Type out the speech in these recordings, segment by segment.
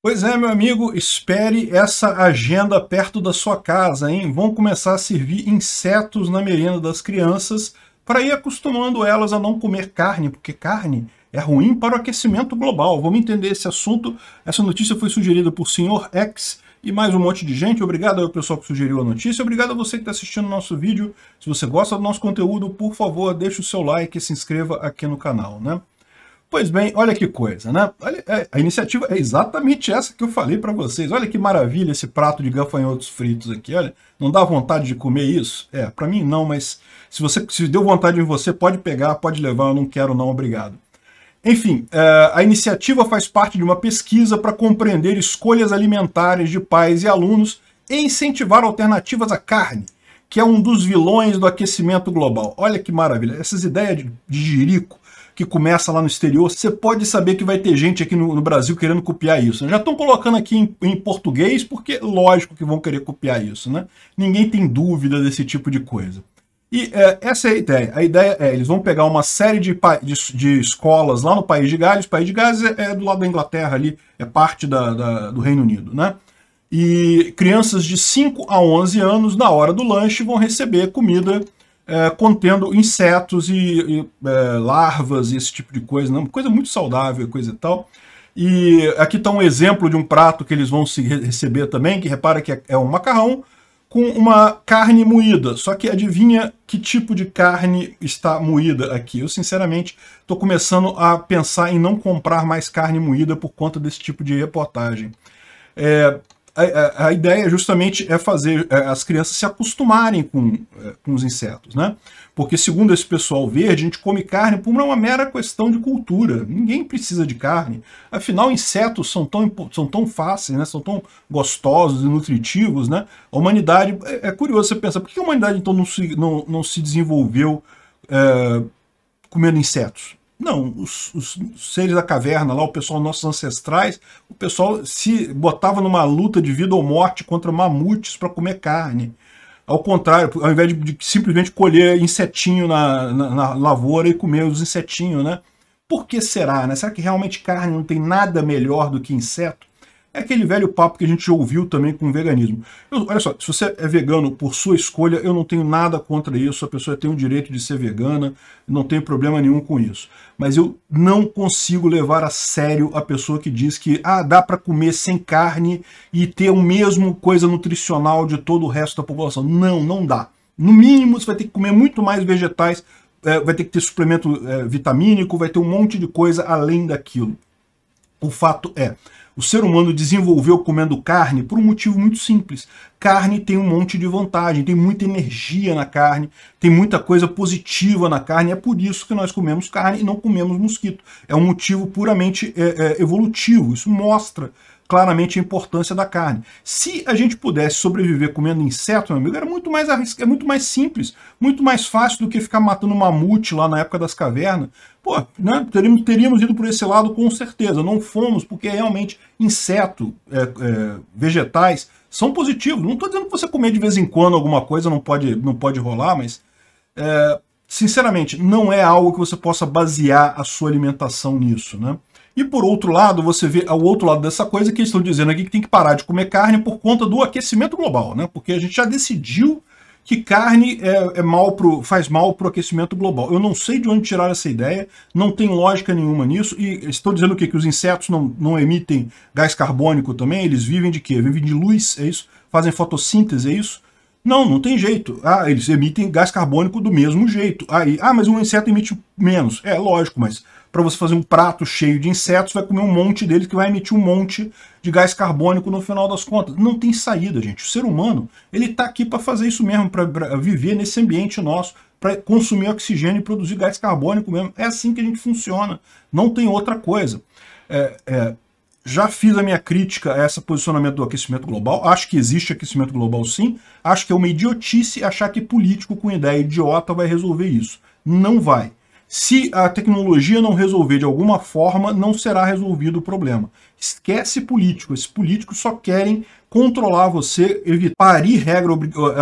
Pois é, meu amigo, espere essa agenda perto da sua casa, hein? Vão começar a servir insetos na merenda das crianças para ir acostumando elas a não comer carne, porque carne é ruim para o aquecimento global. Vamos entender esse assunto. Essa notícia foi sugerida por Sr. X e mais um monte de gente. Obrigado ao pessoal que sugeriu a notícia. Obrigado a você que está assistindo o nosso vídeo. Se você gosta do nosso conteúdo, por favor, deixe o seu like e se inscreva aqui no canal, né? Pois bem, olha que coisa, né? Olha, é, a iniciativa é exatamente essa que eu falei para vocês. Olha que maravilha esse prato de gafanhotos fritos aqui, olha. Não dá vontade de comer isso? É, para mim não, mas se você se deu vontade em você, pode pegar, pode levar, eu não quero não, obrigado. Enfim, é, a iniciativa faz parte de uma pesquisa para compreender escolhas alimentares de pais e alunos e incentivar alternativas à carne, que é um dos vilões do aquecimento global. Olha que maravilha, essas ideias de, de jirico que começa lá no exterior, você pode saber que vai ter gente aqui no, no Brasil querendo copiar isso. Né? Já estão colocando aqui em, em, português, porque lógico que vão querer copiar isso, né? Ninguém tem dúvida desse tipo de coisa. E é, essa é a ideia. A ideia é, eles vão pegar uma série de, de, de escolas lá no País de Gales. País de Gales é, é do lado da Inglaterra ali, é parte da, da, do Reino Unido, né? E crianças de 5 a 11 anos, na hora do lanche, vão receber comida é, contendo insetos e, e é, larvas e esse tipo de coisa, não, né? coisa muito saudável, coisa e tal. E aqui está um exemplo de um prato que eles vão se receber também, que repara que é, é um macarrão com uma carne moída. Só que adivinha que tipo de carne está moída aqui? Eu, sinceramente, estou começando a pensar em não comprar mais carne moída por conta desse tipo de reportagem. É, a, a, ideia justamente é fazer é, as crianças se acostumarem com, é, com os insetos, né? Porque, segundo esse pessoal verde, a gente come carne por uma mera questão de cultura. Ninguém precisa de carne. Afinal, insetos são tão, são tão fáceis, né? são tão gostosos e nutritivos. Né? A humanidade... É, é curioso você pensar, por que a humanidade, então, não se, não, não se desenvolveu é, comendo insetos? Não, os, os, seres da caverna lá, o pessoal, nossos ancestrais, o pessoal se botava numa luta de vida ou morte contra mamutes para comer carne. Ao contrário, ao invés de, de simplesmente colher insetinho na, na, na, lavoura e comer os insetinhos, né? Por que será, né? Será que realmente carne não tem nada melhor do que inseto? É aquele velho papo que a gente já ouviu também com o veganismo. Eu, olha só, se você é vegano por sua escolha, eu não tenho nada contra isso, a pessoa tem o direito de ser vegana, não tem problema nenhum com isso. Mas eu não consigo levar a sério a pessoa que diz que ah, dá para comer sem carne e ter o mesmo coisa nutricional de todo o resto da população. Não, não dá. No mínimo, você vai ter que comer muito mais vegetais, é, vai ter que ter suplemento é, vitamínico, vai ter um monte de coisa além daquilo. O fato é, o ser humano desenvolveu comendo carne por um motivo muito simples. Carne tem um monte de vantagem, tem muita energia na carne, tem muita coisa positiva na carne. É por isso que nós comemos carne e não comemos mosquito. É um motivo puramente é, é, evolutivo. Isso mostra claramente a importância da carne. Se a gente pudesse sobreviver comendo inseto, meu amigo, era muito mais arrisca, é muito mais simples, muito mais fácil do que ficar matando mamute lá na época das cavernas. Pô, né, teríamos, teríamos ido por esse lado com certeza. Não fomos, porque realmente inseto, é, é, vegetais, são positivos. Não estou dizendo que você comer de vez em quando alguma coisa não pode, não pode rolar, mas é, sinceramente, não é algo que você possa basear a sua alimentação nisso, né? E por outro lado, você vê o outro lado dessa coisa que eles estão dizendo aqui que tem que parar de comer carne por conta do aquecimento global, né? Porque a gente já decidiu que carne é, é mal pro, faz mal para o aquecimento global. Eu não sei de onde tirar essa ideia, não tem lógica nenhuma nisso. E estão dizendo o quê? Que os insetos não, não emitem gás carbônico também? Eles vivem de quê? Vivem de luz, é isso? Fazem fotossíntese, é isso? Não, não tem jeito. Ah, eles emitem gás carbônico do mesmo jeito. Aí, ah, mas um inseto emite menos. É, lógico, mas para você fazer um prato cheio de insetos, vai comer um monte deles que vai emitir um monte de gás carbônico no final das contas. Não tem saída, gente. O ser humano, ele tá aqui para fazer isso mesmo, para viver nesse ambiente nosso, para consumir oxigênio e produzir gás carbônico mesmo. É assim que a gente funciona. Não tem outra coisa. É, é, já fiz a minha crítica a esse posicionamento do aquecimento global. Acho que existe aquecimento global sim. Acho que é uma idiotice achar que político com ideia idiota vai resolver isso. Não vai. Se a tecnologia não resolver de alguma forma, não será resolvido o problema. Esquece político. Esses políticos só querem controlar você, evitar parir regra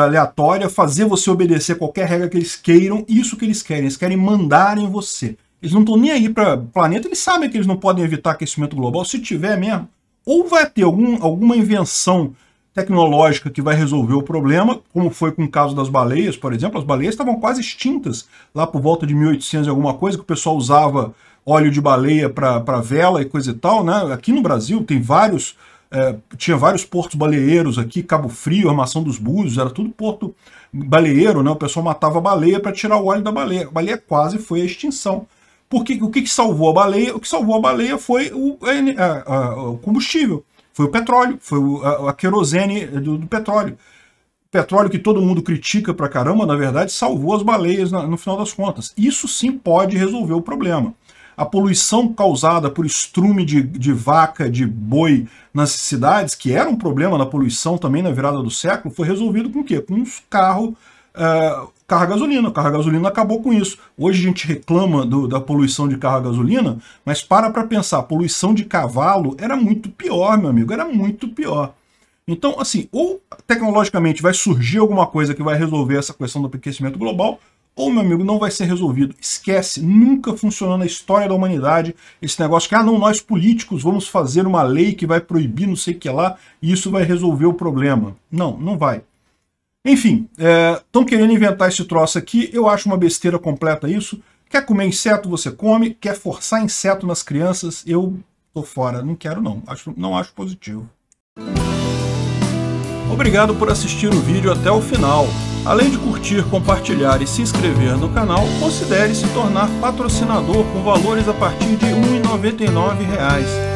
aleatória, fazer você obedecer qualquer regra que eles queiram. Isso que eles querem. Eles querem mandar em você. Eles não estão nem aí para o planeta, eles sabem que eles não podem evitar aquecimento global, se tiver mesmo. Ou vai ter algum, alguma invenção tecnológica que vai resolver o problema, como foi com o caso das baleias, por exemplo. As baleias estavam quase extintas lá por volta de 1800 e alguma coisa, que o pessoal usava óleo de baleia para vela e coisa e tal. Né? Aqui no Brasil tem vários, é, tinha vários portos baleeiros aqui, Cabo Frio, Armação dos Búzios, era tudo porto baleeiro, né? o pessoal matava a baleia para tirar o óleo da baleia. A baleia quase foi a extinção. Porque o que, que salvou a baleia? O que salvou a baleia foi o, a, a, o combustível, foi o petróleo, foi a, a querosene do, do petróleo petróleo que todo mundo critica pra caramba, na verdade, salvou as baleias na, no final das contas. Isso sim pode resolver o problema. A poluição causada por estrume de, de vaca, de boi nas cidades, que era um problema na poluição também na virada do século, foi resolvido com o quê? Com uns carros é, carro a gasolina. O carro a gasolina acabou com isso. Hoje a gente reclama do, da poluição de carro a gasolina, mas para para pensar, a poluição de cavalo era muito pior, meu amigo, era muito pior. Então, assim, ou tecnologicamente vai surgir alguma coisa que vai resolver essa questão do aquecimento global, ou, meu amigo, não vai ser resolvido. Esquece, nunca funcionou na história da humanidade esse negócio que, ah, não, nós políticos vamos fazer uma lei que vai proibir não sei o que lá e isso vai resolver o problema. Não, não vai. Enfim, estão é, querendo inventar esse troço aqui, eu acho uma besteira completa isso. Quer comer inseto, você come. Quer forçar inseto nas crianças, eu tô fora. Não quero não, acho, não acho positivo. Obrigado por assistir o vídeo até o final. Além de curtir, compartilhar e se inscrever no canal, considere se tornar patrocinador com valores a partir de R$ 1,99